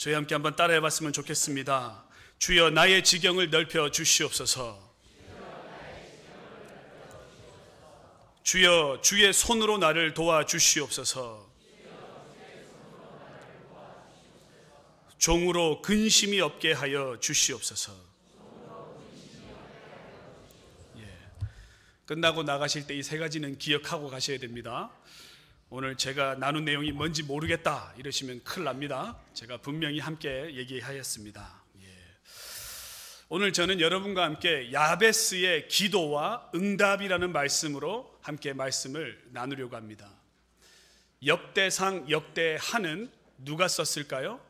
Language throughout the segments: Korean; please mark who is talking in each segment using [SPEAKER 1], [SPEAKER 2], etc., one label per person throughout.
[SPEAKER 1] 저희 함께 한번 따라해 봤으면 좋겠습니다. 주여 나의 지경을 넓혀 주시옵소서. 주여 주의 손으로 나를 도와 주시옵소서. 종으로 근심이 없게 하여 주시옵소서. 예. 끝나고 나가실 때 이 세 가지는 기억하고 가셔야 됩니다. 오늘 제가 나눈 내용이 뭔지 모르겠다 이러시면 큰일 납니다. 제가 분명히 함께 얘기하였습니다. 예. 오늘 저는 여러분과 함께 야베스의 기도와 응답이라는 말씀으로 함께 말씀을 나누려고 합니다. 역대상 역대하는 누가 썼을까요?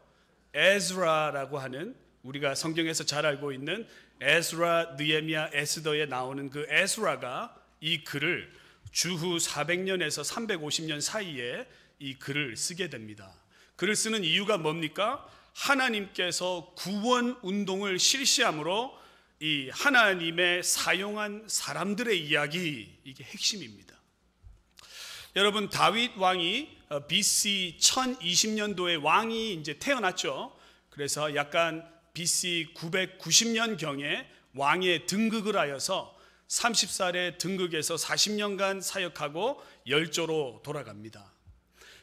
[SPEAKER 1] 에즈라라고 하는 우리가 성경에서 잘 알고 있는 에스라, 느에미야, 에스더에 나오는 그 에스라가 이 글을 주후 400년에서 350년 사이에 이 글을 쓰게 됩니다. 글을 쓰는 이유가 뭡니까? 하나님께서 구원 운동을 실시함으로 이 하나님의 사용한 사람들의 이야기 이게 핵심입니다. 여러분 다윗 왕이 어, BC 1020년도에 왕이 이제 태어났죠. 그래서 약간 BC 990년 경에 왕의 등극을 하여서 30살에 등극해서 40년간 사역하고 열조로 돌아갑니다.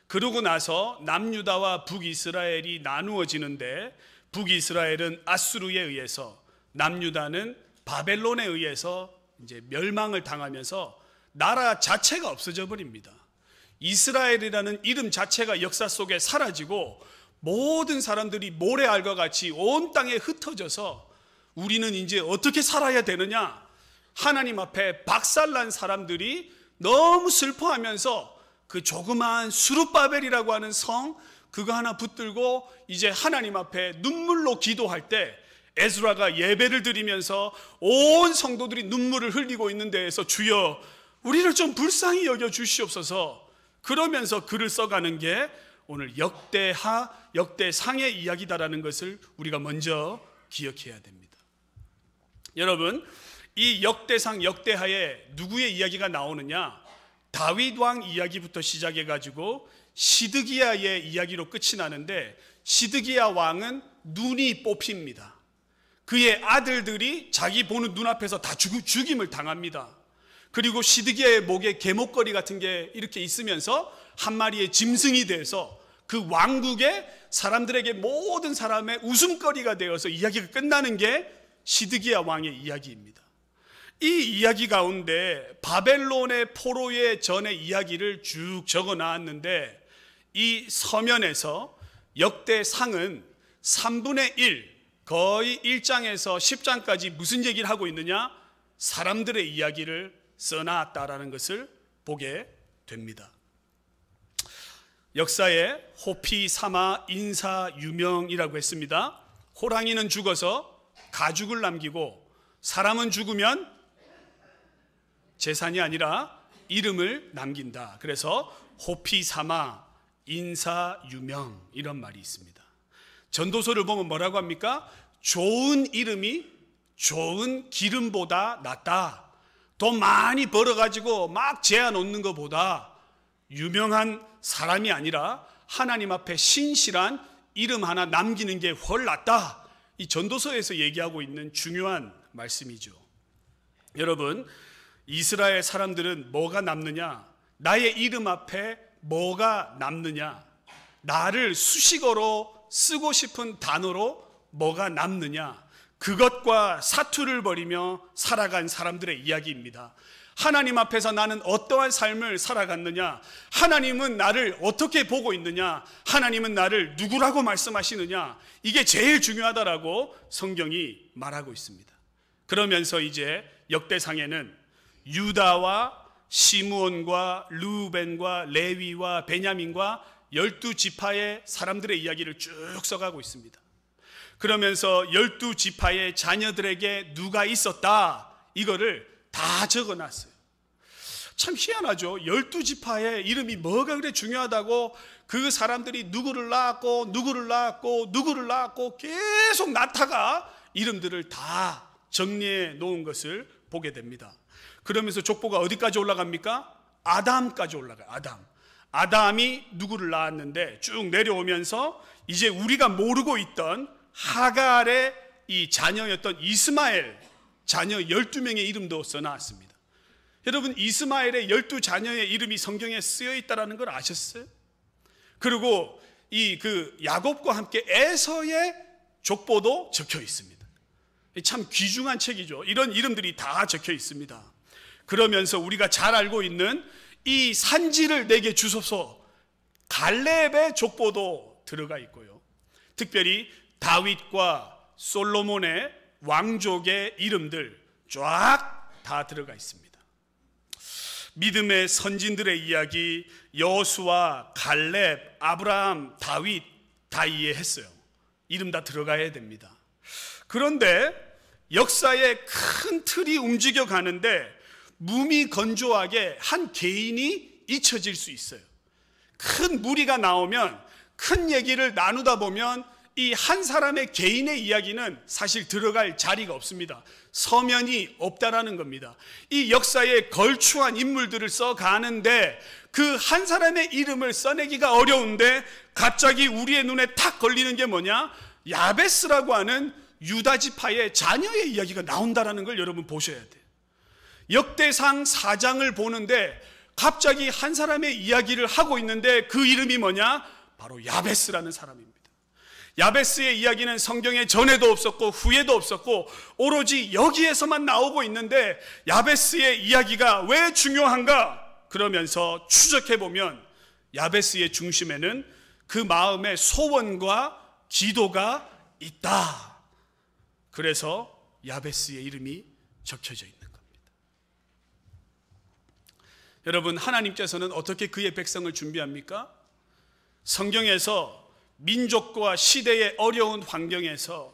[SPEAKER 1] 그러고 나서 남유다와 북이스라엘이 나누어지는데 북이스라엘은 아수르에 의해서 남유다는 바벨론에 의해서 이제 멸망을 당하면서 나라 자체가 없어져 버립니다. 이스라엘이라는 이름 자체가 역사 속에 사라지고 모든 사람들이 모래알과 같이 온 땅에 흩어져서 우리는 이제 어떻게 살아야 되느냐 하나님 앞에 박살난 사람들이 너무 슬퍼하면서 그 조그마한 수룻바벨이라고 하는 성 그거 하나 붙들고 이제 하나님 앞에 눈물로 기도할 때 에스라가 예배를 드리면서 온 성도들이 눈물을 흘리고 있는 데에서 주여 우리를 좀 불쌍히 여겨 주시옵소서 그러면서 글을 써가는 게 오늘 역대하 역대상의 이야기다라는 것을 우리가 먼저 기억해야 됩니다. 여러분 이 역대상 역대하에 누구의 이야기가 나오느냐? 다윗 왕 이야기부터 시작해 가지고 시드기야의 이야기로 끝이 나는데 시드기야 왕은 눈이 뽑힙니다. 그의 아들들이 자기 보는 눈앞에서 다 죽, 죽임을 당합니다. 그리고 시드기야의 목에 개목걸이 같은 게 이렇게 있으면서 한 마리의 짐승이 돼서 그 왕국의 사람들에게 모든 사람의 웃음거리가 되어서 이야기가 끝나는 게 시드기야 왕의 이야기입니다. 이 이야기 가운데 바벨론의 포로의 전의 이야기를 쭉 적어 놨는데 이 서면에서 역대상은 3분의 1 거의 1장에서 10장까지 무슨 얘기를 하고 있느냐? 사람들의 이야기를 써놨다라는 것을 보게 됩니다. 역사에 호피 사마 인사 유명이라고 했습니다. 호랑이는 죽어서 가죽을 남기고 사람은 죽으면 재산이 아니라 이름을 남긴다. 그래서 호피 삼아 인사 유명 이런 말이 있습니다. 전도서를 보면 뭐라고 합니까? 좋은 이름이 좋은 기름보다 낫다. 돈 많이 벌어가지고 막 제안 놓는 것보다 유명한 사람이 아니라 하나님 앞에 신실한 이름 하나 남기는 게 훨 낫다. 이 전도서에서 얘기하고 있는 중요한 말씀이죠. 여러분, 이스라엘 사람들은 뭐가 남느냐? 나의 이름 앞에 뭐가 남느냐? 나를 수식어로 쓰고 싶은 단어로 뭐가 남느냐? 그것과 사투를 벌이며 살아간 사람들의 이야기입니다. 하나님 앞에서 나는 어떠한 삶을 살아갔느냐? 하나님은 나를 어떻게 보고 있느냐? 하나님은 나를 누구라고 말씀하시느냐? 이게 제일 중요하다라고 성경이 말하고 있습니다. 그러면서 이제 역대상에는 유다와 시므온과 루벤과 레위와 베냐민과 열두 지파의 사람들의 이야기를 쭉 써가고 있습니다. 그러면서 열두 지파의 자녀들에게 누가 있었다 이거를 다 적어놨어요. 참 희한하죠. 열두 지파의 이름이 뭐가 그래 중요하다고 그 사람들이 누구를 낳았고 누구를 낳았고 누구를 낳았고 계속 나타가 이름들을 다 정리해 놓은 것을 보게 됩니다. 그러면서 족보가 어디까지 올라갑니까? 아담까지 올라가요. 아담. 아담이 누구를 낳았는데 쭉 내려오면서 이제 우리가 모르고 있던 하갈의 이 자녀였던 이스마엘 자녀 12명의 이름도 써 나왔습니다. 여러분 이스마엘의 12 자녀의 이름이 성경에 쓰여 있다라는 걸 아셨어요? 그리고 이 그 야곱과 함께 에서의 족보도 적혀 있습니다. 참 귀중한 책이죠. 이런 이름들이 다 적혀 있습니다. 그러면서 우리가 잘 알고 있는 이 산지를 내게 주소서 갈렙의 족보도 들어가 있고요. 특별히 다윗과 솔로몬의 왕족의 이름들 쫙 다 들어가 있습니다. 믿음의 선진들의 이야기 여수와 갈렙, 아브라함, 다윗 다 이해했어요. 이름 다 들어가야 됩니다. 그런데 역사의 큰 틀이 움직여 가는데 무미 건조하게 한 개인이 잊혀질 수 있어요. 큰 무리가 나오면 큰 얘기를 나누다 보면 이 한 사람의 개인의 이야기는 사실 들어갈 자리가 없습니다. 서면이 없다라는 겁니다. 이 역사에 걸추한 인물들을 써 가는데 그 한 사람의 이름을 써내기가 어려운데 갑자기 우리의 눈에 탁 걸리는 게 뭐냐? 야베스라고 하는 유다 지파의 자녀의 이야기가 나온다라는 걸 여러분 보셔야 돼요. 역대상 4장을 보는데 갑자기 한 사람의 이야기를 하고 있는데 그 이름이 뭐냐? 바로 야베스라는 사람입니다. 야베스의 이야기는 성경에 전에도 없었고 후에도 없었고 오로지 여기에서만 나오고 있는데 야베스의 이야기가 왜 중요한가? 그러면서 추적해 보면 야베스의 중심에는 그 마음의 소원과 기도가 있다. 그래서 야베스의 이름이 적혀져 있는 여러분, 하나님께서는 어떻게 그의 백성을 준비합니까? 성경에서 민족과 시대의 어려운 환경에서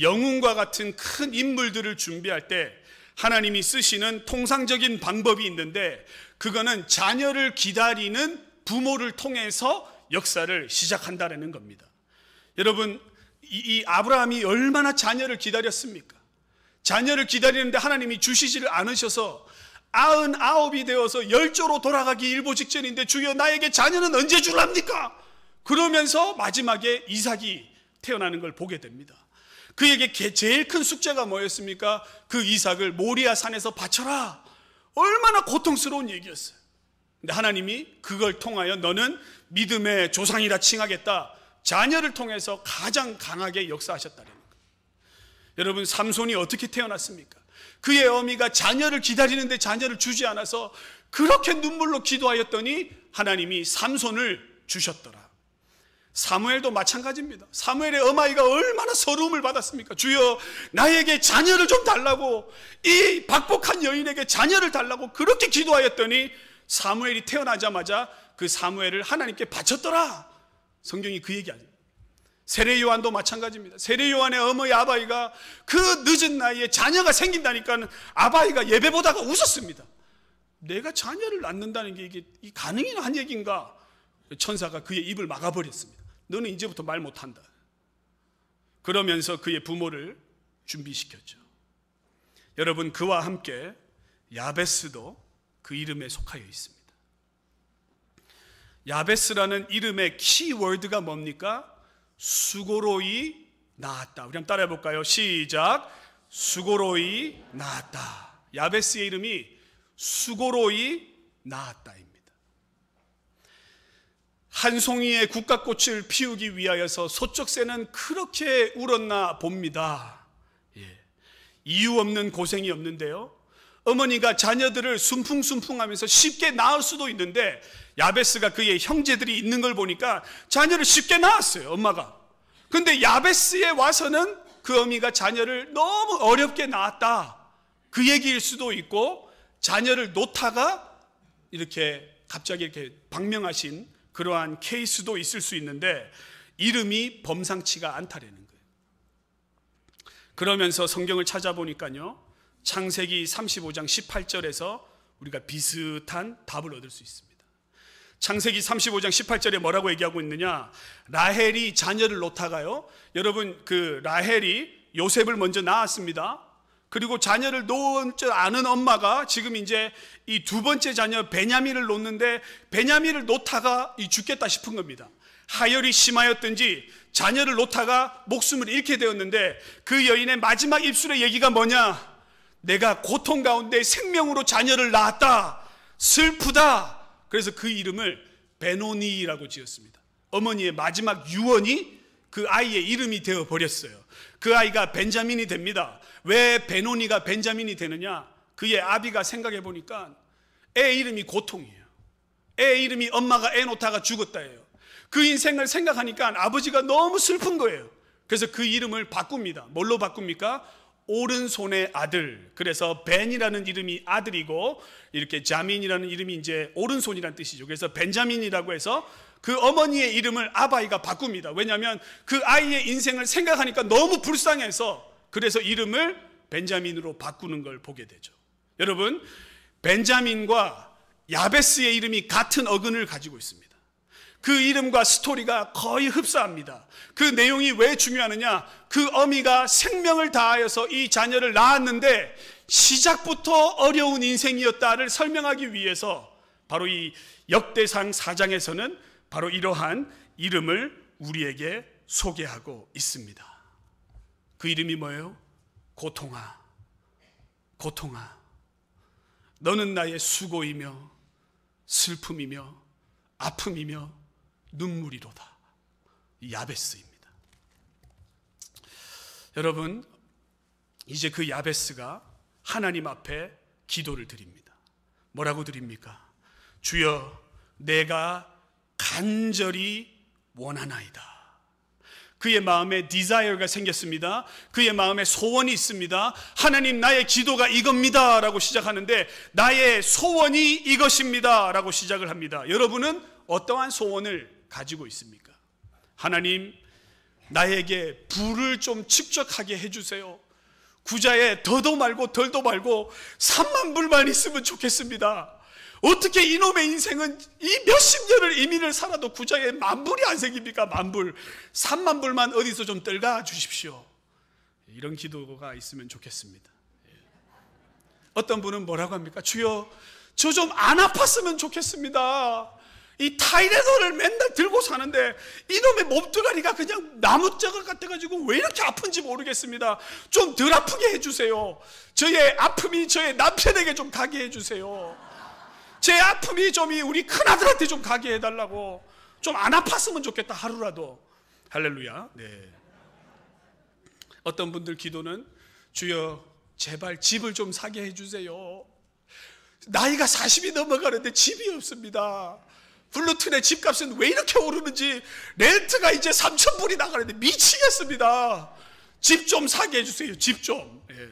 [SPEAKER 1] 영웅과 같은 큰 인물들을 준비할 때 하나님이 쓰시는 통상적인 방법이 있는데 그거는 자녀를 기다리는 부모를 통해서 역사를 시작한다라는 겁니다. 여러분, 이, 이 아브라함이 얼마나 자녀를 기다렸습니까? 자녀를 기다리는데 하나님이 주시지를 않으셔서 아흔 아홉이 되어서 열조로 돌아가기 일보 직전인데 주여 나에게 자녀는 언제 줄랍니까? 그러면서 마지막에 이삭이 태어나는 걸 보게 됩니다. 그에게 제일 큰 숙제가 뭐였습니까? 그 이삭을 모리아 산에서 바쳐라. 얼마나 고통스러운 얘기였어요. 근데 하나님이 그걸 통하여 너는 믿음의 조상이라 칭하겠다. 자녀를 통해서 가장 강하게 역사하셨다는 거예요. 여러분, 삼손이 어떻게 태어났습니까? 그의 어미가 자녀를 기다리는데 자녀를 주지 않아서 그렇게 눈물로 기도하였더니 하나님이 삼손을 주셨더라. 사무엘도 마찬가지입니다. 사무엘의 어마이가 얼마나 서러움을 받았습니까? 주여, 나에게 자녀를 좀 달라고, 이 박복한 여인에게 자녀를 달라고 그렇게 기도하였더니 사무엘이 태어나자마자 그 사무엘을 하나님께 바쳤더라. 성경이 그 얘기 아닙니까? 세례 요한도 마찬가지입니다. 세례 요한의 어머니 아바이가 그 늦은 나이에 자녀가 생긴다니까 아바이가 예배보다가 웃었습니다. 내가 자녀를 낳는다는 게 이게 가능한 이 얘기인가? 천사가 그의 입을 막아버렸습니다. 너는 이제부터 말 못한다. 그러면서 그의 부모를 준비시켰죠. 여러분 그와 함께 야베스도 그 이름에 속하여 있습니다. 야베스라는 이름의 키워드가 뭡니까? 수고로이 나았다. 우리 한번 따라해 볼까요? 시작. 수고로이 나았다. 야베스의 이름이 수고로이 나았다입니다. 한 송이의 국화꽃을 피우기 위하여서 소쩍새는 그렇게 울었나 봅니다. 예. 이유 없는 고생이 없는데요. 어머니가 자녀들을 순풍순풍하면서 쉽게 낳을 수도 있는데 야베스가 그의 형제들이 있는 걸 보니까 자녀를 쉽게 낳았어요 엄마가 근데 야베스에 와서는 그 어미가 자녀를 너무 어렵게 낳았다 그 얘기일 수도 있고 자녀를 놓다가 이렇게 갑자기 이렇게 방명하신 그러한 케이스도 있을 수 있는데 이름이 범상치가 않다라는 거예요 그러면서 성경을 찾아보니까요 창세기 35장 18절에서 우리가 비슷한 답을 얻을 수 있습니다. 창세기 35장 18절에 뭐라고 얘기하고 있느냐? 라헬이 자녀를 놓다가요. 여러분 그 라헬이 요셉을 먼저 낳았습니다. 그리고 자녀를 놓은 줄 아는 엄마가 지금 이제 이 두 번째 자녀 베냐민을 놓는데 베냐민을 놓다가 죽겠다 싶은 겁니다. 하열이 심하였든지 자녀를 놓다가 목숨을 잃게 되었는데 그 여인의 마지막 입술의 얘기가 뭐냐? 내가 고통 가운데 생명으로 자녀를 낳았다. 슬프다. 그래서 그 이름을 베노니라고 지었습니다. 어머니의 마지막 유언이 그 아이의 이름이 되어 버렸어요. 그 아이가 벤자민이 됩니다. 왜 베노니가 벤자민이 되느냐? 그의 아비가 생각해 보니까 애 이름이 고통이에요. 애 이름이 엄마가 애 놓다가 죽었다예요. 그 인생을 생각하니까 아버지가 너무 슬픈 거예요. 그래서 그 이름을 바꿉니다. 뭘로 바꿉니까? 오른손의 아들. 그래서 벤이라는 이름이 아들이고 이렇게 자민이라는 이름이 이제 오른손이라는 뜻이죠. 그래서 벤자민이라고 해서 그 어머니의 이름을 아바이가 바꿉니다. 왜냐하면 그 아이의 인생을 생각하니까 너무 불쌍해서 그래서 이름을 벤자민으로 바꾸는 걸 보게 되죠. 여러분, 벤자민과 야베스의 이름이 같은 어근을 가지고 있습니다. 그 이름과 스토리가 거의 흡사합니다. 그 내용이 왜 중요하느냐? 그 어미가 생명을 다하여서 이 자녀를 낳았는데 시작부터 어려운 인생이었다를 설명하기 위해서 바로 이 역대상 4장에서는 바로 이러한 이름을 우리에게 소개하고 있습니다. 그 이름이 뭐예요? 고통아. 고통아. 너는 나의 수고이며 슬픔이며 아픔이며 눈물이로다. 야베스입니다. 여러분, 이제 그 야베스가 하나님 앞에 기도를 드립니다. 뭐라고 드립니까? 주여, 내가 간절히 원하나이다. 그의 마음에 디자이어가 생겼습니다. 그의 마음에 소원이 있습니다. 하나님 나의 기도가 이겁니다. 라고 시작하는데 나의 소원이 이것입니다. 라고 시작을 합니다. 여러분은 어떠한 소원을 가지고 있습니까? 하나님, 나에게 부를 좀 축적하게 해주세요. 구자에 더도 말고 덜도 말고 3만 불만 있으면 좋겠습니다. 어떻게 이놈의 인생은 이 몇십 년을 이민을 살아도 구자에 만 불이 안 생깁니까? 만 불. 3만 불만 어디서 좀 떨가 주십시오. 이런 기도가 있으면 좋겠습니다. 어떤 분은 뭐라고 합니까? 주여, 저 좀 안 아팠으면 좋겠습니다. 이 타이레놀을 맨날 들고 사는데 이놈의 몸뚱아리가 그냥 나무자각 같아가지고 왜 이렇게 아픈지 모르겠습니다. 좀 덜 아프게 해주세요. 저의 아픔이 저의 남편에게 좀 가게 해주세요. 제 아픔이 좀 우리 큰아들한테 좀 가게 해달라고. 좀 안 아팠으면 좋겠다, 하루라도. 할렐루야. 네. 어떤 분들 기도는 주여, 제발 집을 좀 사게 해주세요. 나이가 40이 넘어가는데 집이 없습니다. 블루튼의 집값은 왜 이렇게 오르는지 렌트가 이제 3천 불이 나가는데 미치겠습니다. 집 좀 사게 해주세요. 집 좀. 예.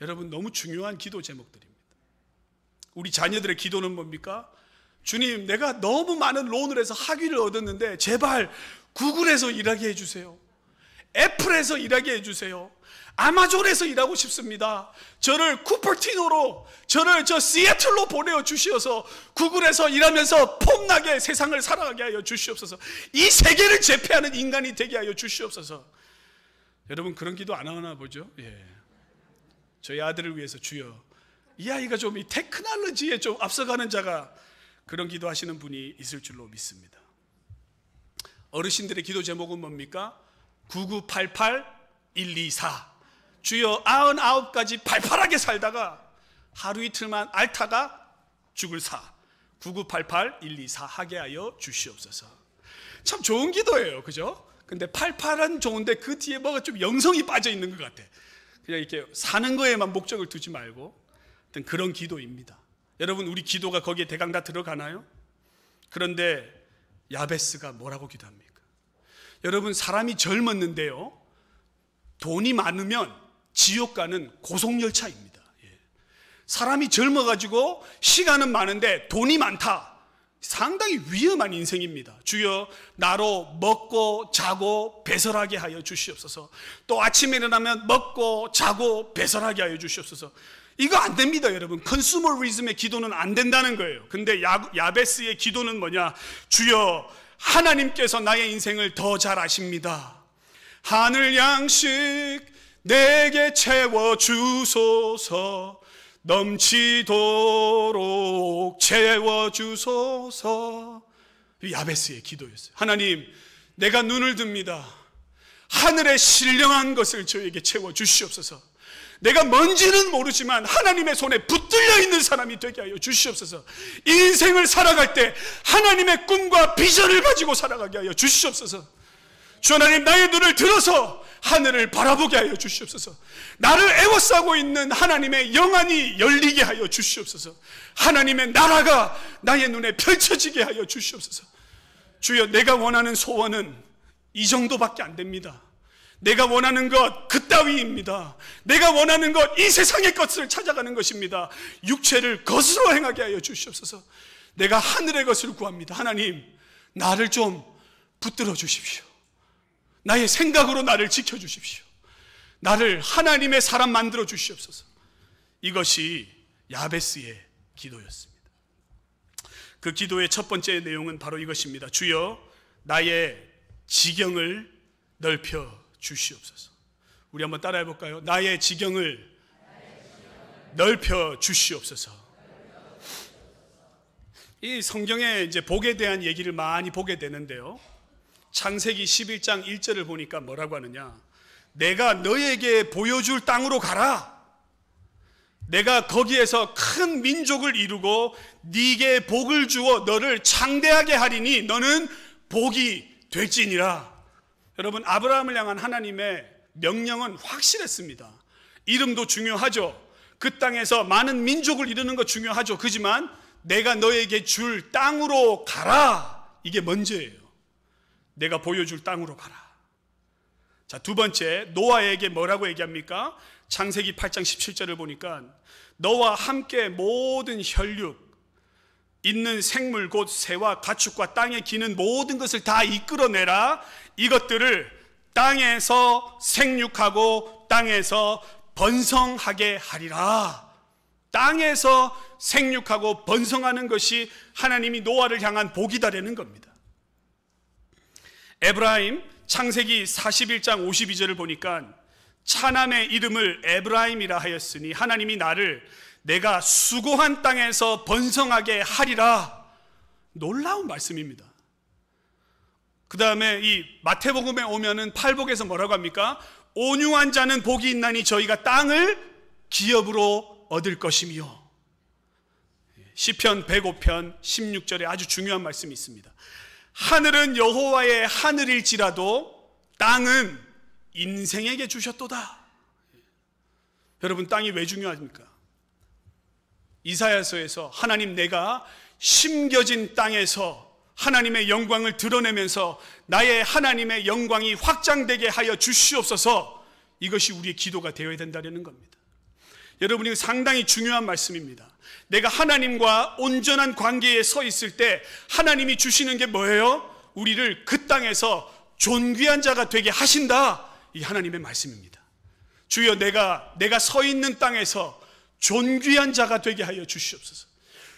[SPEAKER 1] 여러분 너무 중요한 기도 제목들입니다. 우리 자녀들의 기도는 뭡니까? 주님 내가 너무 많은 론을 해서 학위를 얻었는데 제발 구글에서 일하게 해주세요. 애플에서 일하게 해주세요. 아마존에서 일하고 싶습니다. 저를 쿠퍼티노로, 저를 저 시애틀로 보내어 주시어서 구글에서 일하면서 폼나게 세상을 살아가게 하여 주시옵소서. 이 세계를 제패하는 인간이 되게 하여 주시옵소서. 여러분 그런 기도 안 하나 보죠? 예. 저희 아들을 위해서 주여. 이 아이가 좀 이 테크놀로지에 좀 앞서가는 자가 그런 기도 하시는 분이 있을 줄로 믿습니다. 어르신들의 기도 제목은 뭡니까? 9988124. 주여 아흔아홉 가지 발팔하게 살다가 하루 이틀만 앓다가 죽을 사9988124 하게 하여 주시옵소서. 참 좋은 기도예요. 그죠? 근데 팔팔은 좋은데 그 뒤에 뭐가 좀 영성이 빠져 있는 것 같아. 그냥 이렇게 사는 거에만 목적을 두지 말고 어떤 그런 기도입니다. 여러분 우리 기도가 거기에 대강 다 들어가나요? 그런데 야베스가 뭐라고 기도합니까? 여러분 사람이 젊었는데요. 돈이 많으면 지옥 가는 고속열차입니다. 예. 사람이 젊어가지고 시간은 많은데 돈이 많다. 상당히 위험한 인생입니다. 주여 나로 먹고 자고 배설하게 하여 주시옵소서. 또 아침에 일어나면 먹고 자고 배설하게 하여 주시옵소서. 이거 안 됩니다, 여러분. 컨슈머리즘의 기도는 안 된다는 거예요. 근데 야, 야베스의 기도는 뭐냐? 주여 하나님께서 나의 인생을 더 잘 아십니다. 하늘 양식 내게 채워 주소서 넘치도록 채워 주소서 야베스의 기도였어요. 하나님, 내가 눈을 듭니다. 하늘에 신령한 것을 저에게 채워 주시옵소서. 내가 뭔지는 모르지만 하나님의 손에 붙들려 있는 사람이 되게 하여 주시옵소서. 인생을 살아갈 때 하나님의 꿈과 비전을 가지고 살아가게 하여 주시옵소서. 주 하나님 나의 눈을 들어서 하늘을 바라보게 하여 주시옵소서. 나를 애워싸고 있는 하나님의 영안이 열리게 하여 주시옵소서. 하나님의 나라가 나의 눈에 펼쳐지게 하여 주시옵소서. 주여, 내가 원하는 소원은 이 정도밖에 안 됩니다. 내가 원하는 것 그따위입니다. 내가 원하는 것 이 세상의 것을 찾아가는 것입니다. 육체를 것으로 행하게 하여 주시옵소서. 내가 하늘의 것을 구합니다. 하나님, 나를 좀 붙들어 주십시오. 나의 생각으로 나를 지켜주십시오. 나를 하나님의 사람 만들어 주시옵소서. 이것이 야베스의 기도였습니다. 그 기도의 첫 번째 내용은 바로 이것입니다. 주여 나의 지경을 넓혀 주시옵소서. 우리 한번 따라해 볼까요? 나의 지경을 넓혀 주시옵소서. 이 성경에 이제 복에 대한 얘기를 많이 보게 되는데요. 창세기 11장 1절을 보니까 뭐라고 하느냐? 내가 너에게 보여줄 땅으로 가라. 내가 거기에서 큰 민족을 이루고 네게 복을 주어 너를 창대하게 하리니 너는 복이 될지니라. 여러분 아브라함을 향한 하나님의 명령은 확실했습니다. 이름도 중요하죠. 그 땅에서 많은 민족을 이루는 거 중요하죠. 그지만 내가 너에게 줄 땅으로 가라. 이게 먼저예요. 내가 보여줄 땅으로 가라. 자, 두 번째, 노아에게 뭐라고 얘기합니까? 창세기 8장 17절을 보니까 너와 함께 모든 혈육, 있는 생물 곧 새와 가축과 땅에 기는 모든 것을 다 이끌어내라. 이것들을 땅에서 생육하고 땅에서 번성하게 하리라. 땅에서 생육하고 번성하는 것이 하나님이 노아를 향한 복이다라는 겁니다. 에브라임 창세기 41장 52절을 보니까 차남의 이름을 에브라임이라 하였으니 하나님이 나를 내가 수고한 땅에서 번성하게 하리라 놀라운 말씀입니다. 그 다음에 이 마태복음에 오면은 팔복에서 뭐라고 합니까? 온유한 자는 복이 있나니 저희가 땅을 기업으로 얻을 것이며 시편 105편 16절에 아주 중요한 말씀이 있습니다. 하늘은 여호와의 하늘일지라도 땅은 인생에게 주셨도다. 여러분 땅이 왜 중요합니까? 이사야서에서 하나님 내가 심겨진 땅에서 하나님의 영광을 드러내면서 나의 하나님의 영광이 확장되게 하여 주시옵소서 이것이 우리의 기도가 되어야 된다는 겁니다. 여러분 이 상당히 중요한 말씀입니다. 내가 하나님과 온전한 관계에 서 있을 때 하나님이 주시는 게 뭐예요? 우리를 그 땅에서 존귀한 자가 되게 하신다. 이 하나님의 말씀입니다. 주여 내가 내가 서 있는 땅에서 존귀한 자가 되게 하여 주시옵소서.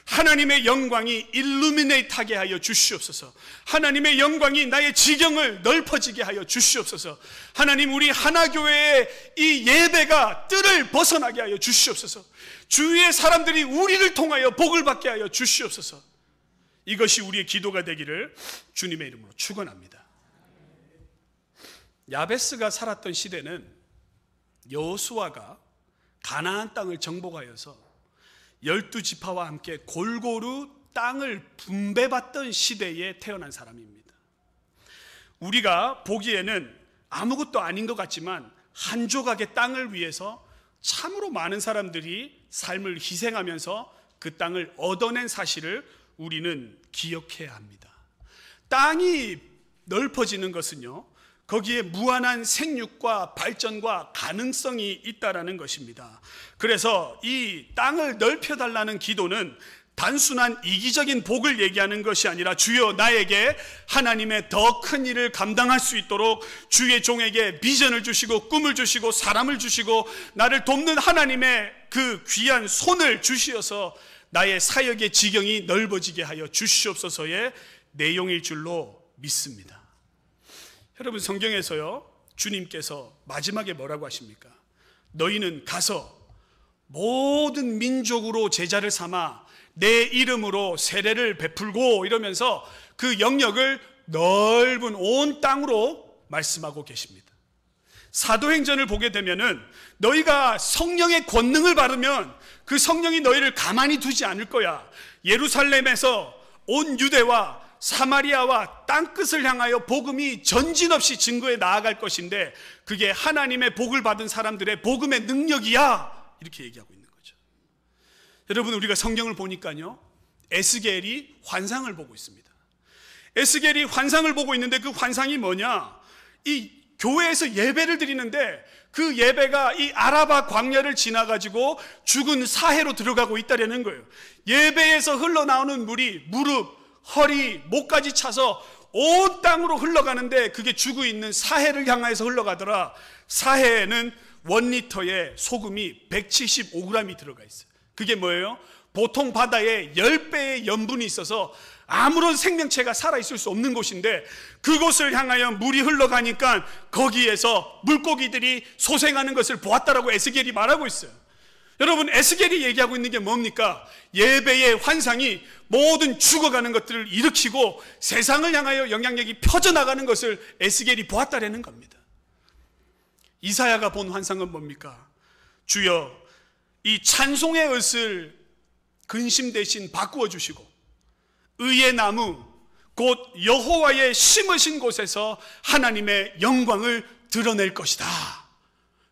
[SPEAKER 1] 하나님의 영광이 일루미네이트하게 하여 주시옵소서. 하나님의 영광이 나의 지경을 넓어지게 하여 주시옵소서. 하나님 우리 하나교회의 이 예배가 뜰을 벗어나게 하여 주시옵소서. 주위의 사람들이 우리를 통하여 복을 받게 하여 주시옵소서. 이것이 우리의 기도가 되기를 주님의 이름으로 축원합니다. 야베스가 살았던 시대는 여호수아가 가나안 땅을 정복하여서 열두 지파와 함께 골고루 땅을 분배받던 시대에 태어난 사람입니다. 우리가 보기에는 아무것도 아닌 것 같지만 한 조각의 땅을 위해서 참으로 많은 사람들이 삶을 희생하면서 그 땅을 얻어낸 사실을 우리는 기억해야 합니다. 땅이 넓어지는 것은요, 거기에 무한한 생육과 발전과 가능성이 있다라는 것입니다. 그래서 이 땅을 넓혀 달라는 기도는 단순한 이기적인 복을 얘기하는 것이 아니라 주여 나에게 하나님의 더 큰 일을 감당할 수 있도록 주의 종에게 비전을 주시고 꿈을 주시고 사람을 주시고 나를 돕는 하나님의 그 귀한 손을 주시어서 나의 사역의 지경이 넓어지게 하여 주시옵소서의 내용일 줄로 믿습니다. 여러분 성경에서요 주님께서 마지막에 뭐라고 하십니까? 너희는 가서 모든 민족으로 제자를 삼아 내 이름으로 세례를 베풀고 이러면서 그 영역을 넓은 온 땅으로 말씀하고 계십니다. 사도행전을 보게 되면은 너희가 성령의 권능을 받으면 그 성령이 너희를 가만히 두지 않을 거야. 예루살렘에서 온 유대와 사마리아와 땅끝을 향하여 복음이 전진없이 증거에 나아갈 것인데 그게 하나님의 복을 받은 사람들의 복음의 능력이야! 이렇게 얘기하고 있는 거죠. 여러분, 우리가 성경을 보니까요, 에스겔이 환상을 보고 있습니다. 에스겔이 환상을 보고 있는데 그 환상이 뭐냐? 이 교회에서 예배를 드리는데 그 예배가 이 아라바 광야를 지나가지고 죽은 사해로 들어가고 있다라는 거예요. 예배에서 흘러나오는 물이 무릎, 허리, 목까지 차서 온 땅으로 흘러가는데 그게 죽어 있는 사해를 향하여서 흘러가더라. 사해에는 원리터에 소금이 175g이 들어가 있어요. 그게 뭐예요? 보통 바다에 10배의 염분이 있어서 아무런 생명체가 살아있을 수 없는 곳인데 그곳을 향하여 물이 흘러가니까 거기에서 물고기들이 소생하는 것을 보았다라고 에스겔이 말하고 있어요. 여러분 에스겔이 얘기하고 있는 게 뭡니까? 예배의 환상이 모든 죽어가는 것들을 일으키고 세상을 향하여 영향력이 펴져나가는 것을 에스겔이 보았다라는 겁니다. 이사야가 본 환상은 뭡니까? 주여 이 찬송의 옷을 근심 대신 바꾸어 주시고 의의 나무 곧 여호와의 심으신 곳에서 하나님의 영광을 드러낼 것이다.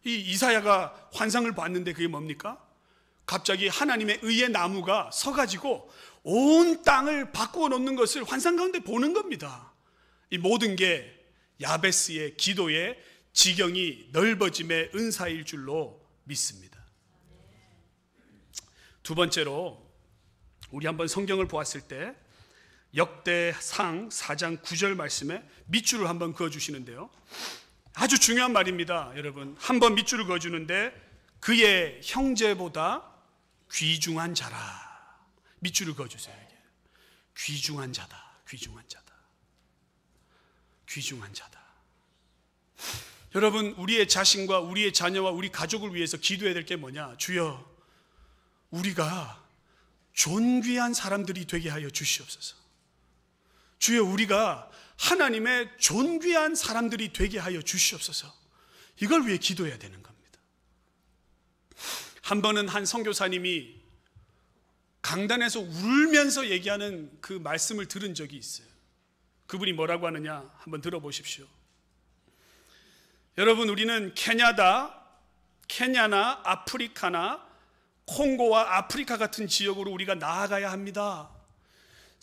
[SPEAKER 1] 이 이사야가 환상을 봤는데 그게 뭡니까? 갑자기 하나님의 의의 나무가 서가지고 온 땅을 바꾸어 놓는 것을 환상 가운데 보는 겁니다. 이 모든 게 야베스의 기도의 지경이 넓어짐의 은사일 줄로 믿습니다. 두 번째로 우리 한번 성경을 보았을 때 역대상 4장 9절 말씀에 밑줄을 한번 그어 주시는데요. 아주 중요한 말입니다. 여러분, 한번 밑줄을 그어주는데 그의 형제보다 귀중한 자라. 밑줄을 그어주세요. 귀중한 자다. 귀중한 자다. 귀중한 자다. 여러분, 우리의 자신과 우리의 자녀와 우리 가족을 위해서 기도해야 될 게 뭐냐? 주여, 우리가 존귀한 사람들이 되게 하여 주시옵소서. 주여, 우리가 하나님의 존귀한 사람들이 되게 하여 주시옵소서. 이걸 위해 기도해야 되는 겁니다. 한 번은 한성교사님이 강단에서 울면서 얘기하는 그 말씀을 들은 적이 있어요. 그분이 뭐라고 하느냐 한번 들어보십시오. 여러분 우리는 케냐다, 케냐나 아프리카나 콩고와 아프리카 같은 지역으로 우리가 나아가야 합니다.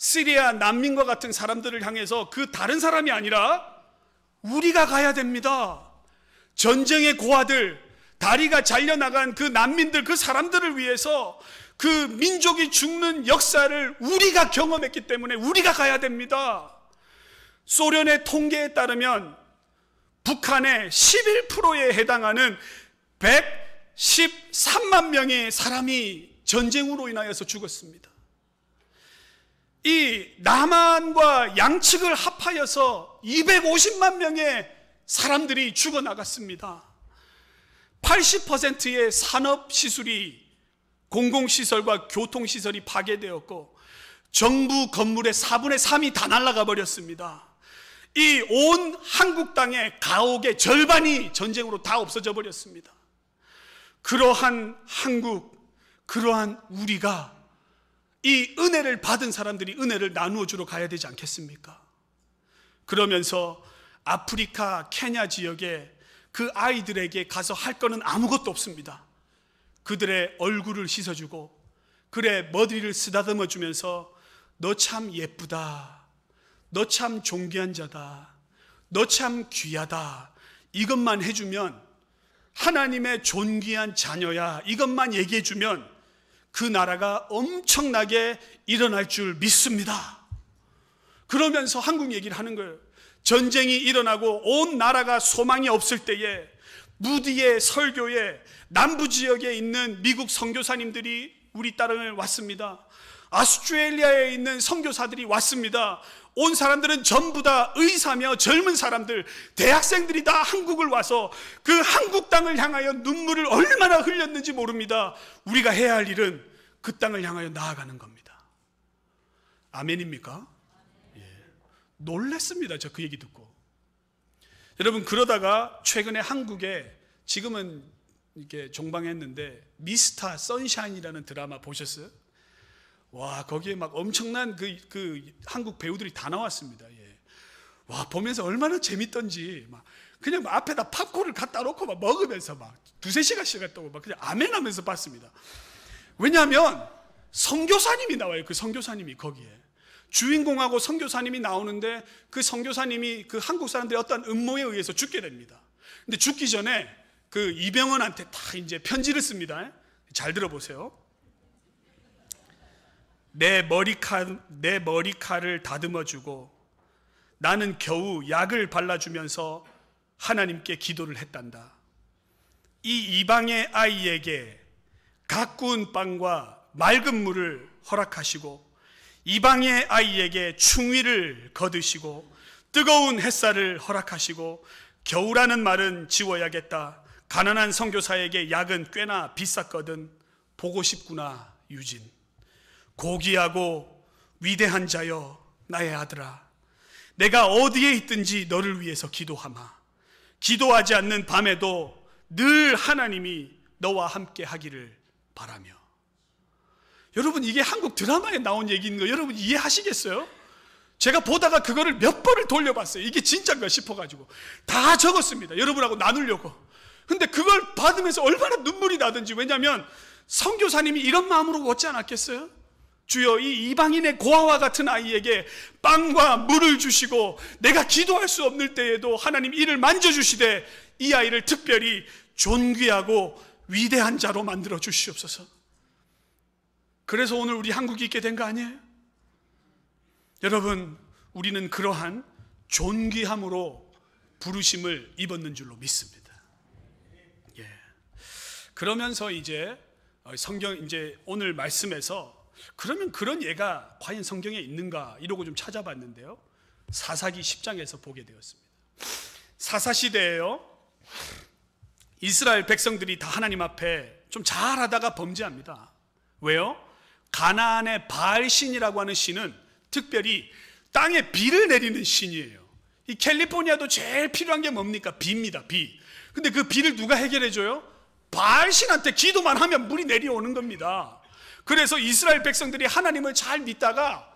[SPEAKER 1] 시리아 난민과 같은 사람들을 향해서 그 다른 사람이 아니라 우리가 가야 됩니다. 전쟁의 고아들, 다리가 잘려나간 그 난민들, 그 사람들을 위해서 그 민족이 죽는 역사를 우리가 경험했기 때문에 우리가 가야 됩니다. 소련의 통계에 따르면 북한의 11%에 해당하는 113만 명의 사람이 전쟁으로 인하여서 죽었습니다. 이 남한과 양측을 합하여서 250만 명의 사람들이 죽어나갔습니다. 80%의 산업시술이 공공시설과 교통시설이 파괴되었고 정부 건물의 4분의 3이 다 날아가 버렸습니다. 이 온 한국 땅의 가옥의 절반이 전쟁으로 다 없어져 버렸습니다. 그러한 한국, 그러한 우리가 이 은혜를 받은 사람들이 은혜를 나누어 주러 가야 되지 않겠습니까? 그러면서 아프리카 케냐 지역에 그 아이들에게 가서 할 거는 아무것도 없습니다. 그들의 얼굴을 씻어주고 그래 머리를 쓰다듬어 주면서 너 참 예쁘다. 너 참 존귀한 자다. 너 참 귀하다. 이것만 해주면 하나님의 존귀한 자녀야. 이것만 얘기해주면 그 나라가 엄청나게 일어날 줄 믿습니다. 그러면서 한국 얘기를 하는 거예요. 전쟁이 일어나고 온 나라가 소망이 없을 때에 무디의 설교에 남부 지역에 있는 미국 선교사님들이 우리 따릉을 왔습니다. 아스트레일리아에 있는 선교사들이 왔습니다. 온 사람들은 전부 다 의사며 젊은 사람들, 대학생들이 다 한국을 와서 그 한국 땅을 향하여 눈물을 얼마나 흘렸는지 모릅니다. 우리가 해야 할 일은 그 땅을 향하여 나아가는 겁니다. 아멘입니까? 예. 놀랬습니다. 저 그 얘기 듣고. 여러분, 그러다가 최근에 한국에 지금은 이렇게 종방했는데 미스터 선샤인이라는 드라마 보셨어요? 와 거기에 막 엄청난 그, 그 한국 배우들이 다 나왔습니다. 예. 와 보면서 얼마나 재밌던지 막 그냥 막 앞에다 팝콘을 갖다 놓고 막 먹으면서 막 두세 시간씩 갔다고 막 그냥 아멘하면서 봤습니다. 왜냐하면 성교사님이 나와요. 그 성교사님이 거기에 주인공하고 성교사님이 나오는데 그 성교사님이 그 한국 사람들의 어떤 음모에 의해서 죽게 됩니다. 근데 죽기 전에 그 이병헌한테 다 이제 편지를 씁니다. 예? 잘 들어보세요. 내 머리칼, 내 머리칼을 다듬어주고 나는 겨우 약을 발라주면서 하나님께 기도를 했단다. 이 이방의 아이에게 각 구운 빵과 맑은 물을 허락하시고 이방의 아이에게 충위를 거두시고 뜨거운 햇살을 허락하시고 겨우라는 말은 지워야겠다. 가난한 선교사에게 약은 꽤나 비쌌거든. 보고 싶구나, 유진. 고귀하고 위대한 자여 나의 아들아 내가 어디에 있든지 너를 위해서 기도하마 기도하지 않는 밤에도 늘 하나님이 너와 함께 하기를 바라며 여러분 이게 한국 드라마에 나온 얘기인 거 여러분 이해하시겠어요? 제가 보다가 그거를 몇 번을 돌려봤어요. 이게 진짜인가 싶어가지고. 다 적었습니다. 여러분하고 나누려고. 근데 그걸 받으면서 얼마나 눈물이 나든지. 왜냐면 성교사님이 이런 마음으로 걷지 않았겠어요? 주여 이 이방인의 고아와 같은 아이에게 빵과 물을 주시고 내가 기도할 수 없는 때에도 하나님 이를 만져주시되 이 아이를 특별히 존귀하고 위대한 자로 만들어 주시옵소서. 그래서 오늘 우리 한국이 있게 된 거 아니에요? 여러분, 우리는 그러한 존귀함으로 부르심을 입었는 줄로 믿습니다. 예. 그러면서 이제 어, 성경 이제 오늘 말씀에서 그러면 그런 예가 과연 성경에 있는가 이러고 좀 찾아봤는데요. 사사기 10장에서 보게 되었습니다. 사사 시대에요. 이스라엘 백성들이 다 하나님 앞에 좀 잘하다가 범죄합니다. 왜요? 가나안의 발 신이라고 하는 신은 특별히 땅에 비를 내리는 신이에요. 이 캘리포니아도 제일 필요한 게 뭡니까? 비입니다. 비. 근데 그 비를 누가 해결해 줘요? 발 신한테 기도만 하면 물이 내려오는 겁니다. 그래서 이스라엘 백성들이 하나님을 잘 믿다가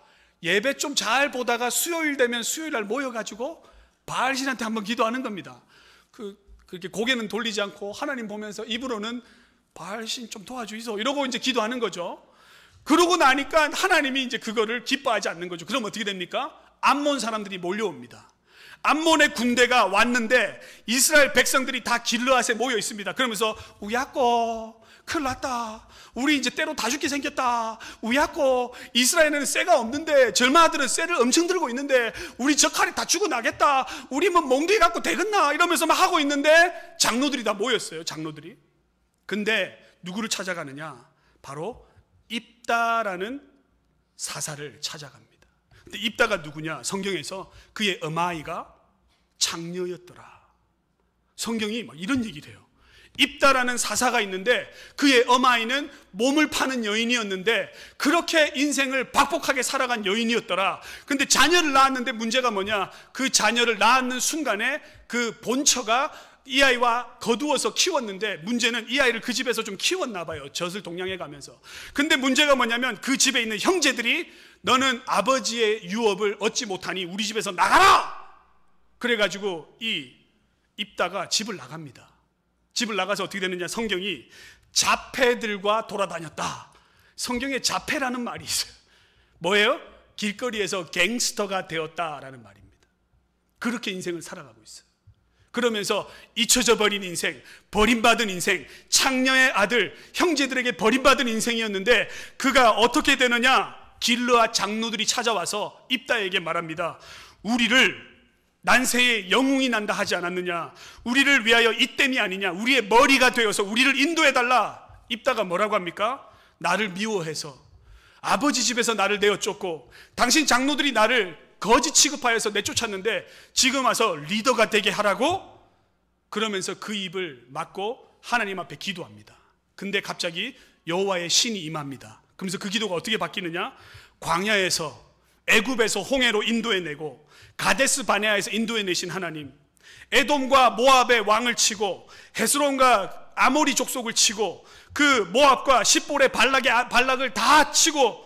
[SPEAKER 1] 예배 좀 잘 보다가 수요일 되면 수요일 날 모여가지고 바알신한테 한번 기도하는 겁니다. 그, 그렇게 고개는 돌리지 않고 하나님 보면서 입으로는 바알신 좀 도와주이소 이러고 이제 기도하는 거죠. 그러고 나니까 하나님이 이제 그거를 기뻐하지 않는 거죠. 그럼 어떻게 됩니까? 암몬 사람들이 몰려옵니다. 암몬의 군대가 왔는데 이스라엘 백성들이 다 길르앗에 모여 있습니다. 그러면서 우야꼬 큰일 났다. 우리 이제 때로 다 죽게 생겼다. 우야코 이스라엘에는 쇠가 없는데 절마들은 쇠를 엄청 들고 있는데 우리 적 칼이 다 죽어나겠다. 우리면 뭐 몽둥이 갖고 되겠나 이러면서 막 하고 있는데 장로들이 다 모였어요. 장로들이. 근데 누구를 찾아가느냐? 바로 입다라는 사사를 찾아갑니다. 근데 입다가 누구냐? 성경에서 그의 어마이가 장녀였더라. 성경이 막 이런 얘기를 해요. 입다라는 사사가 있는데 그의 어마이는 몸을 파는 여인이었는데 그렇게 인생을 박복하게 살아간 여인이었더라. 근데 자녀를 낳았는데 문제가 뭐냐? 그 자녀를 낳는 았 순간에 그 본처가 이 아이와 거두어서 키웠는데 문제는 이 아이를 그 집에서 좀 키웠나 봐요. 젖을 동양에 가면서. 근데 문제가 뭐냐면 그 집에 있는 형제들이 너는 아버지의 유업을 얻지 못하니 우리 집에서 나가라! 그래가지고 이 입다가 집을 나갑니다. 집을 나가서 어떻게 되느냐 성경이 자폐들과 돌아다녔다. 성경에 자폐라는 말이 있어요. 뭐예요? 길거리에서 갱스터가 되었다라는 말입니다. 그렇게 인생을 살아가고 있어요. 그러면서 잊혀져 버린 인생, 버림받은 인생, 창녀의 아들, 형제들에게 버림받은 인생이었는데 그가 어떻게 되느냐? 길르와 장로들이 찾아와서 입다에게 말합니다. 우리를 난세에 영웅이 난다 하지 않았느냐? 우리를 위하여 이땜이 아니냐? 우리의 머리가 되어서 우리를 인도해달라! 입다가 뭐라고 합니까? 나를 미워해서. 아버지 집에서 나를 내어 쫓고, 당신 장로들이 나를 거지 취급하여서 내쫓았는데, 지금 와서 리더가 되게 하라고? 그러면서 그 입을 막고 하나님 앞에 기도합니다. 근데 갑자기 여호와의 신이 임합니다. 그러면서 그 기도가 어떻게 바뀌느냐? 광야에서 애굽에서 홍해로 인도해내고 가데스 바네아에서 인도해내신 하나님 에돔과 모압의 왕을 치고 헤스론과 아모리 족속을 치고 그 모압과 십볼의 발락의 아, 발락을 다 치고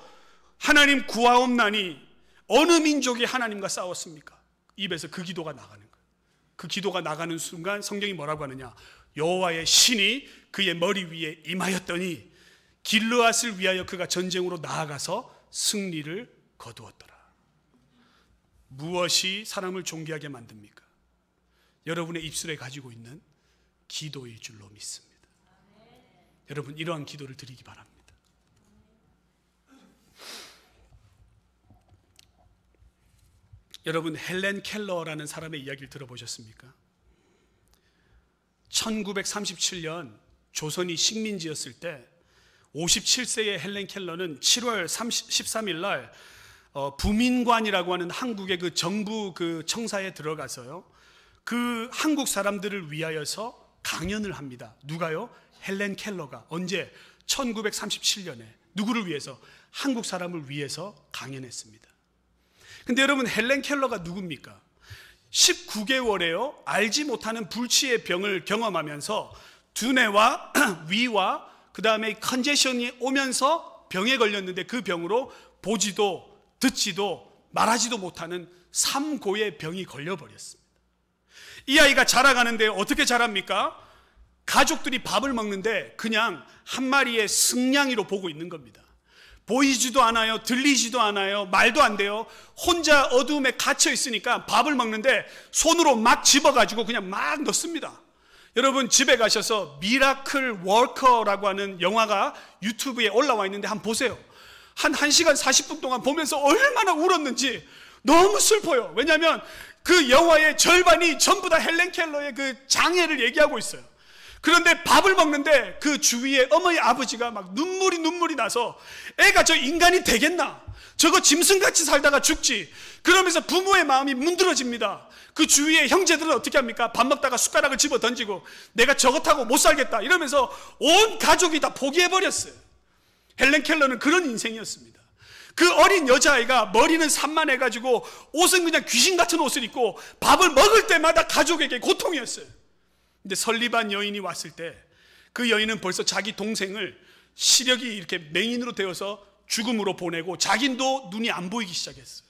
[SPEAKER 1] 하나님 구하옵나니 어느 민족이 하나님과 싸웠습니까? 입에서 그 기도가 나가는 거예요. 그 기도가 나가는 순간 성경이 뭐라고 하느냐? 여호와의 신이 그의 머리 위에 임하였더니 길르앗을 위하여 그가 전쟁으로 나아가서 승리를 거두었더라. 무엇이 사람을 존귀하게 만듭니까? 여러분의 입술에 가지고 있는 기도일 줄로 믿습니다. 여러분 이러한 기도를 드리기 바랍니다. 여러분 헬렌 켈러라는 사람의 이야기를 들어보셨습니까? 1937년 조선이 식민지였을 때 57세의 헬렌 켈러는 7월 3 3일날 어, 부민관이라고 하는 한국의 그 정부 그 청사에 들어가서요. 그 한국 사람들을 위하여서 강연을 합니다. 누가요? 헬렌 켈러가 언제 1937년에 누구를 위해서 한국 사람을 위해서 강연했습니다. 근데 여러분 헬렌 켈러가 누굽니까? 19개월에요. 알지 못하는 불치의 병을 경험하면서 두뇌와 위와 그다음에 컨제션이 오면서 병에 걸렸는데 그 병으로 보지도 듣지도 말하지도 못하는 삼고의 병이 걸려버렸습니다. 이 아이가 자라가는데 어떻게 자랍니까? 가족들이 밥을 먹는데 그냥 한 마리의 승냥이로 보고 있는 겁니다. 보이지도 않아요. 들리지도 않아요. 말도 안 돼요. 혼자 어두움에 갇혀 있으니까 밥을 먹는데 손으로 막 집어가지고 그냥 막 넣습니다. 여러분 집에 가셔서 미라클 워커라고 하는 영화가 유튜브에 올라와 있는데 한번 보세요. 한 1시간 40분 동안 보면서 얼마나 울었는지 너무 슬퍼요. 왜냐하면 그 영화의 절반이 전부 다 헬렌 켈러의 그 장애를 얘기하고 있어요. 그런데 밥을 먹는데 그 주위에 어머니 아버지가 막 눈물이 눈물이 나서 애가 저 인간이 되겠나? 저거 짐승같이 살다가 죽지. 그러면서 부모의 마음이 문드러집니다. 그 주위에 형제들은 어떻게 합니까? 밥 먹다가 숟가락을 집어 던지고 내가 저것하고 못 살겠다. 이러면서 온 가족이 다 포기해버렸어요. 헬렌 켈러는 그런 인생이었습니다. 그 어린 여자아이가 머리는 산만해가지고 옷은 그냥 귀신 같은 옷을 입고 밥을 먹을 때마다 가족에게 고통이었어요. 근데 설립한 여인이 왔을 때 그 여인은 벌써 자기 동생을 시력이 이렇게 맹인으로 되어서 죽음으로 보내고 자기도 눈이 안 보이기 시작했어요.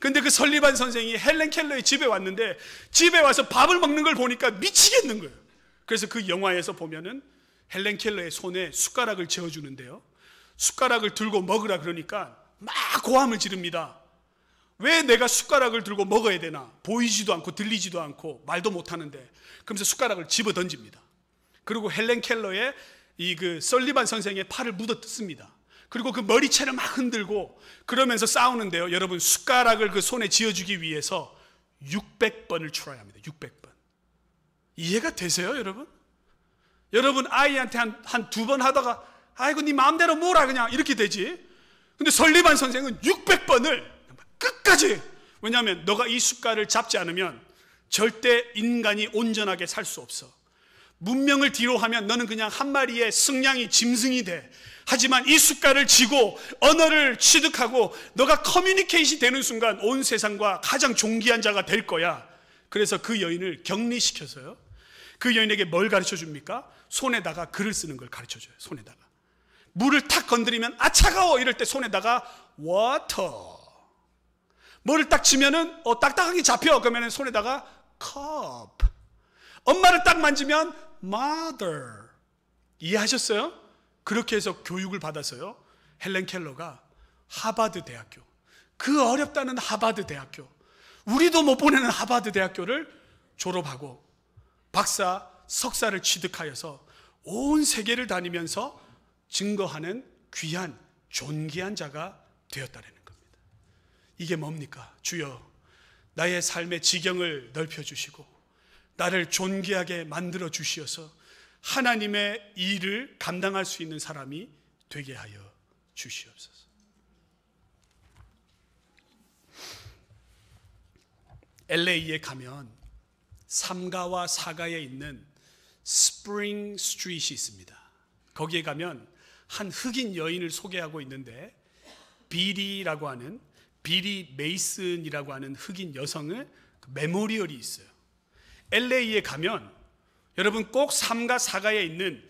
[SPEAKER 1] 근데 그 설립한 선생이 헬렌 켈러의 집에 왔는데 집에 와서 밥을 먹는 걸 보니까 미치겠는 거예요. 그래서 그 영화에서 보면은 헬렌 켈러의 손에 숟가락을 채워주는데요 숟가락을 들고 먹으라 그러니까 막 고함을 지릅니다. 왜 내가 숟가락을 들고 먹어야 되나? 보이지도 않고 들리지도 않고 말도 못하는데. 그러면서 숟가락을 집어 던집니다. 그리고 헬렌 켈러의 이 그 썰리반 선생의 팔을 묻어 뜯습니다. 그리고 그 머리채를 막 흔들고 그러면서 싸우는데요. 여러분 숟가락을 그 손에 쥐어주기 위해서 600번을 출어야 합니다. 600번. 이해가 되세요, 여러분? 여러분 아이한테 한 두 번 하다가 아이고 네 마음대로 뭐라 그냥 이렇게 되지. 근데 설리반 선생은 600번을 끝까지 왜냐하면 너가 이 숟갈을 잡지 않으면 절대 인간이 온전하게 살 수 없어. 문명을 뒤로 하면 너는 그냥 한 마리의 승냥이 짐승이 돼. 하지만 이 숟갈을 쥐고 언어를 취득하고 너가 커뮤니케이션이 되는 순간 온 세상과 가장 존귀한 자가 될 거야. 그래서 그 여인을 격리시켜서요. 그 여인에게 뭘 가르쳐 줍니까? 손에다가 글을 쓰는 걸 가르쳐 줘요. 손에다가. 물을 탁 건드리면 아 차가워 이럴 때 손에다가 워터 뭐를 딱 치면은 어 딱딱하게 잡혀 그러면 손에다가 컵 엄마를 딱 만지면 mother 이해하셨어요? 그렇게 해서 교육을 받아서요 헬렌 켈러가 하바드 대학교 그 어렵다는 하바드 대학교 우리도 못 보내는 하바드 대학교를 졸업하고 박사 석사를 취득하여서 온 세계를 다니면서 증거하는 귀한 존귀한 자가 되었다라는 겁니다. 이게 뭡니까? 주여 나의 삶의 지경을 넓혀 주시고 나를 존귀하게 만들어 주시어서 하나님의 일을 감당할 수 있는 사람이 되게 하여 주시옵소서. LA에 가면 삼가와 사가에 있는 스프링 스트리트 있습니다. 거기에 가면 한 흑인 여인을 소개하고 있는데 비리라고 하는 비리 메이슨이라고 하는 흑인 여성을 그 메모리얼이 있어요. LA에 가면 여러분 꼭 3가 4가에 있는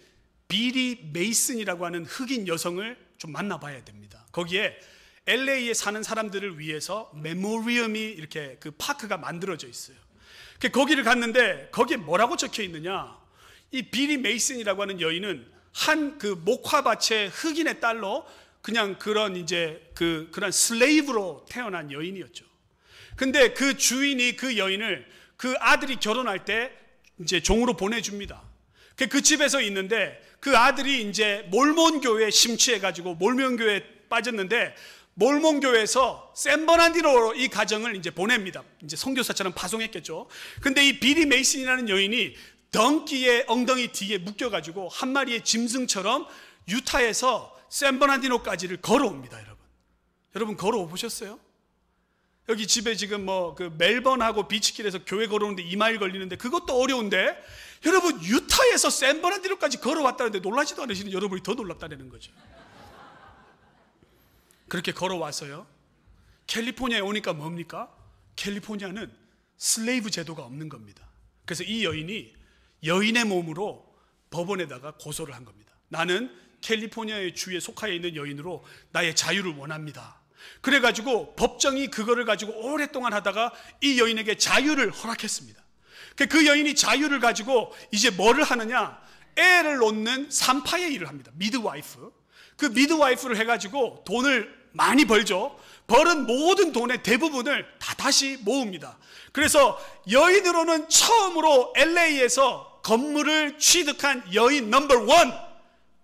[SPEAKER 1] 비리 메이슨이라고 하는 흑인 여성을 좀 만나봐야 됩니다. 거기에 LA에 사는 사람들을 위해서 메모리엄이 이렇게 그 파크가 만들어져 있어요. 그 거기를 갔는데 거기에 뭐라고 적혀 있느냐? 이 비리 메이슨이라고 하는 여인은 한그 목화밭의 흑인의 딸로 그냥 그런 이제 그 그런 슬레이브로 태어난 여인이었죠. 근데 그 주인이 그 여인을 그 아들이 결혼할 때 이제 종으로 보내줍니다. 그, 그 집에서 있는데 그 아들이 이제 몰몬교에 심취해가지고 몰몬교에 빠졌는데 몰몬교에서 샌버난디로이 가정을 이제 보냅니다. 이제 성교사처럼 파송했겠죠. 근데 이 비리 메이슨이라는 여인이 덩키의 엉덩이 뒤에 묶여가지고 한 마리의 짐승처럼 유타에서 샌버나디노까지를 걸어옵니다, 여러분. 여러분, 걸어오보셨어요? 여기 집에 지금 뭐그 멜번하고 비치길에서 교회 걸어오는데 2마일 걸리는데 그것도 어려운데 여러분, 유타에서 샌버나디노까지 걸어왔다는데 놀라지도 않으시는 여러분이 더 놀랍다는 거죠. 그렇게 걸어와서요. 캘리포니아에 오니까 뭡니까? 캘리포니아는 슬레이브 제도가 없는 겁니다. 그래서 이 여인이 여인의 몸으로 법원에다가 고소를 한 겁니다. 나는 캘리포니아의 주에 속하여 있는 여인으로 나의 자유를 원합니다. 그래가지고 법정이 그거를 가지고 오랫동안 하다가 이 여인에게 자유를 허락했습니다. 그, 그 여인이 자유를 가지고 이제 뭐를 하느냐? 애를 놓는 산파의 일을 합니다. 미드와이프. 그 미드와이프를 해가지고 돈을 많이 벌죠. 벌은 모든 돈의 대부분을 다 다시 모읍니다. 그래서 여인으로는 처음으로 LA에서 건물을 취득한 여인 넘버 원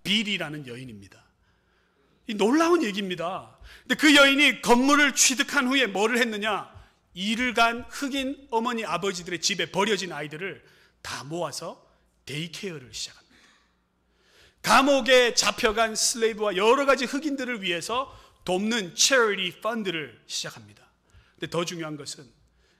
[SPEAKER 1] 비리라는 여인입니다. 이 놀라운 얘기입니다. 근데 그 여인이 건물을 취득한 후에 뭐를 했느냐? 일을 간 흑인 어머니 아버지들의 집에 버려진 아이들을 다 모아서 데이케어를 시작합니다. 감옥에 잡혀간 슬레이브와 여러 가지 흑인들을 위해서 돕는 체리 펀드를 시작합니다. 근데 더 중요한 것은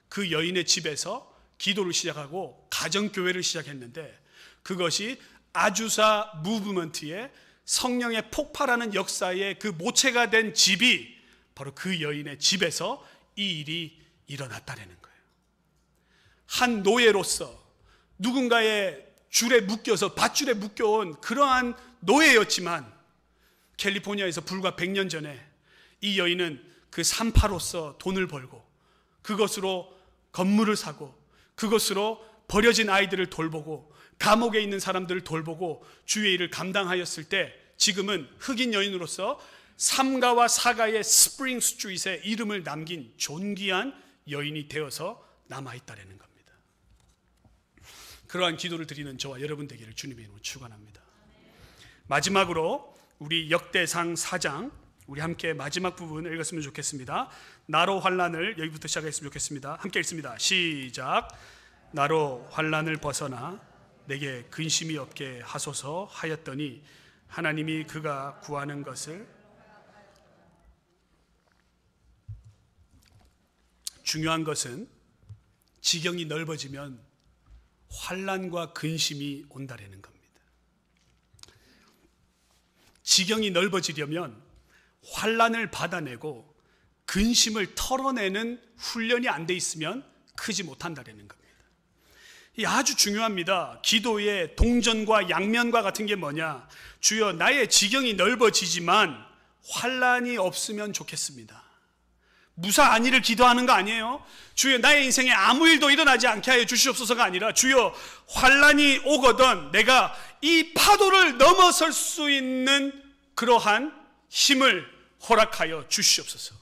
[SPEAKER 1] 그 여인의 집에서 기도를 시작하고 가정교회를 시작했는데 그것이 아주사 무브먼트의 성령의 폭발하는 역사의 그 모체가 된 집이 바로 그 여인의 집에서 이 일이 일어났다는 거예요. 한 노예로서 누군가의 줄에 묶여서 밧줄에 묶여온 그러한 노예였지만 캘리포니아에서 불과 100년 전에 이 여인은 그 산파로서 돈을 벌고 그것으로 건물을 사고 그것으로 버려진 아이들을 돌보고 감옥에 있는 사람들을 돌보고 주의 일을 감당하였을 때 지금은 흑인 여인으로서 삼가와 사가의 스프링 스트리에 이름을 남긴 존귀한 여인이 되어서 남아있다라는 겁니다. 그러한 기도를 드리는 저와 여러분 되기를 주님의 이름으로 축원합니다. 마지막으로 우리 역대상 4장 우리 함께 마지막 부분 읽었으면 좋겠습니다. 나로 환란을 여기부터 시작했으면 좋겠습니다. 함께 읽습니다. 시작. 나로 환란을 벗어나 내게 근심이 없게 하소서 하였더니 하나님이 그가 구하는 것을 중요한 것은 지경이 넓어지면 환란과 근심이 온다라는 겁니다. 지경이 넓어지려면 환란을 받아내고 근심을 털어내는 훈련이 안 돼 있으면 크지 못한다라는 겁니다. 이 아주 중요합니다. 기도의 동전과 양면과 같은 게 뭐냐? 주여 나의 지경이 넓어지지만 환란이 없으면 좋겠습니다. 무사 안위를 기도하는 거 아니에요? 주여 나의 인생에 아무 일도 일어나지 않게 하여 주시옵소서가 아니라 주여 환란이 오거든 내가 이 파도를 넘어설 수 있는 그러한 힘을 허락하여 주시옵소서.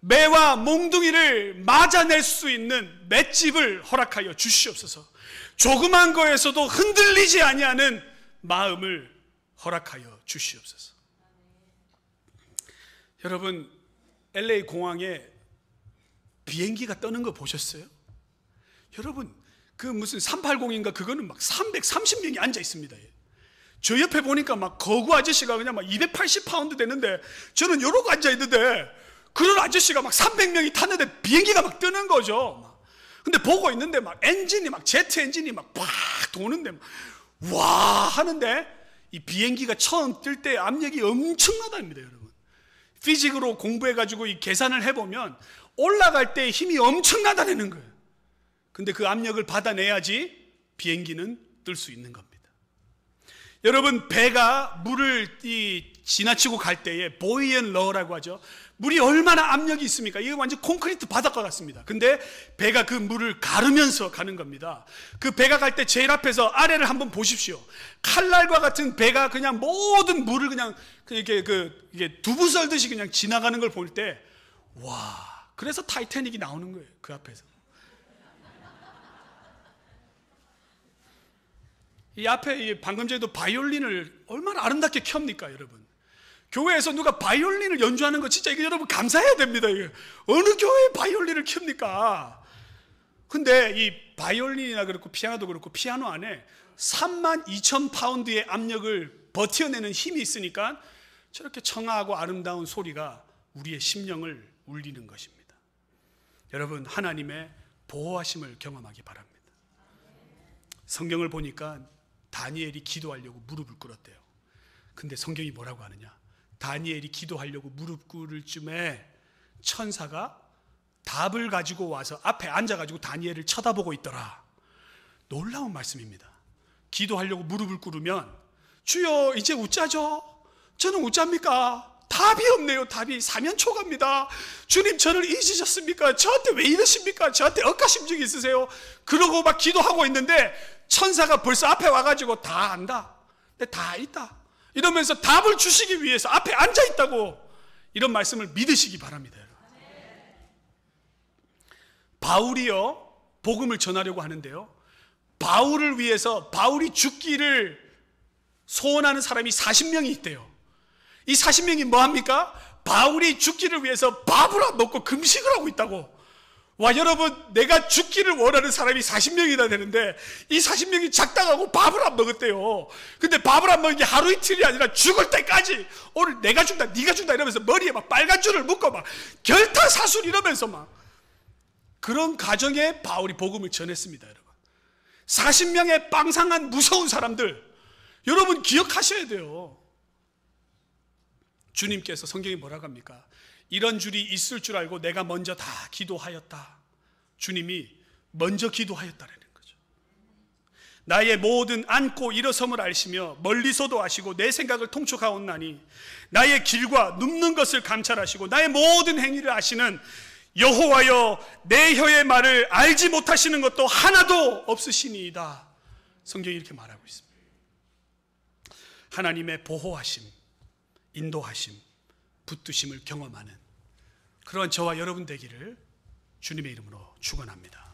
[SPEAKER 1] 매와 몽둥이를 맞아낼 수 있는 맷집을 허락하여 주시옵소서. 조그만 거에서도 흔들리지 아니하는 마음을 허락하여 주시옵소서. 여러분, LA 공항에 비행기가 떠는 거 보셨어요? 여러분, 그 무슨 380인가 그거는 막 330명이 앉아 있습니다. 저 옆에 보니까 막 거구 아저씨가 그냥 막 280파운드 되는데 저는 요러고 앉아 있는데 그런 아저씨가 막 300명이 탔는데 비행기가 막 뜨는 거죠. 막. 근데 보고 있는데 막 엔진이 막 제트 엔진이 막 팍 도는데 막와 하는데 이 비행기가 처음 뜰 때 압력이 엄청나답니다, 여러분. 피직으로 공부해 가지고 이 계산을 해 보면 올라갈 때 힘이 엄청나다는 거예요. 근데 그 압력을 받아내야지 비행기는 뜰 수 있는 겁니다. 여러분 배가 물을 이 지나치고 갈 때에 보이 앤 러라고 하죠. 물이 얼마나 압력이 있습니까? 이게 완전 콘크리트 바닷가 같습니다. 근데 배가 그 물을 가르면서 가는 겁니다. 그 배가 갈 때 제일 앞에서 아래를 한번 보십시오. 칼날과 같은 배가 그냥 모든 물을 그냥 이렇게 그 이게 그 두부 썰듯이 그냥 지나가는 걸 볼 때 와. 그래서 타이타닉이 나오는 거예요. 그 앞에서. 이 앞에 방금 전에도 바이올린을 얼마나 아름답게 켭니까, 여러분? 교회에서 누가 바이올린을 연주하는 거 진짜 이게 여러분 감사해야 됩니다. 이거. 어느 교회에 바이올린을 킵니까? 근데 이 바이올린이나 그렇고 피아노도 그렇고 피아노 안에 3만 2천 파운드의 압력을 버텨내는 힘이 있으니까 저렇게 청아하고 아름다운 소리가 우리의 심령을 울리는 것입니다. 여러분 하나님의 보호하심을 경험하기 바랍니다. 성경을 보니까 다니엘이 기도하려고 무릎을 꿇었대요. 근데 성경이 뭐라고 하느냐? 다니엘이 기도하려고 무릎 꿇을 쯤에 천사가 답을 가지고 와서 앞에 앉아가지고 다니엘을 쳐다보고 있더라. 놀라운 말씀입니다. 기도하려고 무릎을 꿇으면 주여 이제 웃자죠. 저는 웃자입니까? 답이 없네요. 답이 사면초갑니다. 주님 저를 잊으셨습니까? 저한테 왜 이러십니까? 저한테 억가심증이 있으세요? 그러고 막 기도하고 있는데 천사가 벌써 앞에 와가지고 다 안다. 근데 다 있다. 이러면서 답을 주시기 위해서 앞에 앉아 있다고 이런 말씀을 믿으시기 바랍니다. 바울이요 복음을 전하려고 하는데요. 바울을 위해서 바울이 죽기를 소원하는 사람이 40명이 있대요. 이 40명이 뭐 합니까? 바울이 죽기를 위해서 밥을 안 먹고 금식을 하고 있다고. 와 여러분 내가 죽기를 원하는 사람이 40명이나 되는데 이 40명이 작당하고 밥을 안 먹었대요. 근데 밥을 안 먹은 게 하루 이틀이 아니라 죽을 때까지 오늘 내가 죽다 네가 죽다 이러면서 머리에 막 빨간 줄을 묶어막 결타사술 이러면서 막 그런 가정에 바울이 복음을 전했습니다 여러분. 40명의 빵상한 무서운 사람들 여러분 기억하셔야 돼요. 주님께서 성경이 뭐라고 합니까? 이런 줄이 있을 줄 알고 내가 먼저 다 기도하였다. 주님이 먼저 기도하였다라는 거죠. 나의 모든 안고 일어섬을 알시며 멀리서도 아시고 내 생각을 통촉하온나니 나의 길과 눕는 것을 감찰하시고 나의 모든 행위를 아시는 여호와여 내 혀의 말을 알지 못하시는 것도 하나도 없으시니이다. 성경이 이렇게 말하고 있습니다. 하나님의 보호하심, 인도하심, 붙드심을 경험하는 그런 저와 여러분 되기를 주님의 이름으로 축원합니다.